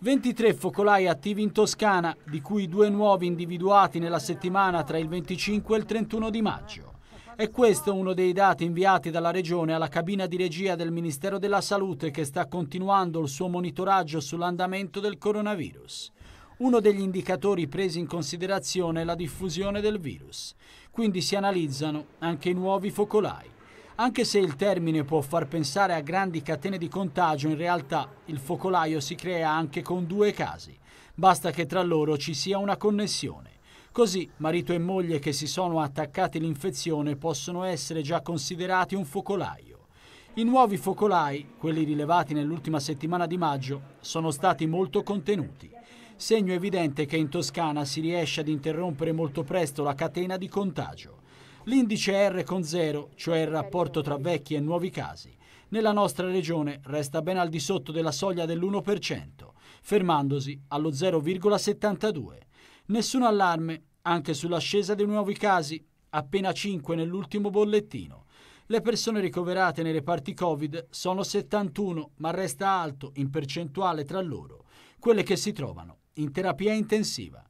23 focolai attivi in Toscana, di cui due nuovi individuati nella settimana tra il 25 e il 31 di maggio. E questo è uno dei dati inviati dalla Regione alla cabina di regia del Ministero della Salute che sta continuando il suo monitoraggio sull'andamento del coronavirus. Uno degli indicatori presi in considerazione è la diffusione del virus, quindi si analizzano anche i nuovi focolai. Anche se il termine può far pensare a grandi catene di contagio, in realtà il focolaio si crea anche con due casi. Basta che tra loro ci sia una connessione. Così marito e moglie che si sono attaccati l'infezione possono essere già considerati un focolaio. I nuovi focolai, quelli rilevati nell'ultima settimana di maggio, sono stati molto contenuti. Segno evidente che in Toscana si riesce ad interrompere molto presto la catena di contagio. L'indice R con 0, cioè il rapporto tra vecchi e nuovi casi, nella nostra regione resta ben al di sotto della soglia dell'1%, fermandosi allo 0,72. Nessun allarme anche sull'ascesa dei nuovi casi, appena 5 nell'ultimo bollettino. Le persone ricoverate nei reparti Covid sono 71, ma resta alto in percentuale tra loro quelle che si trovano in terapia intensiva.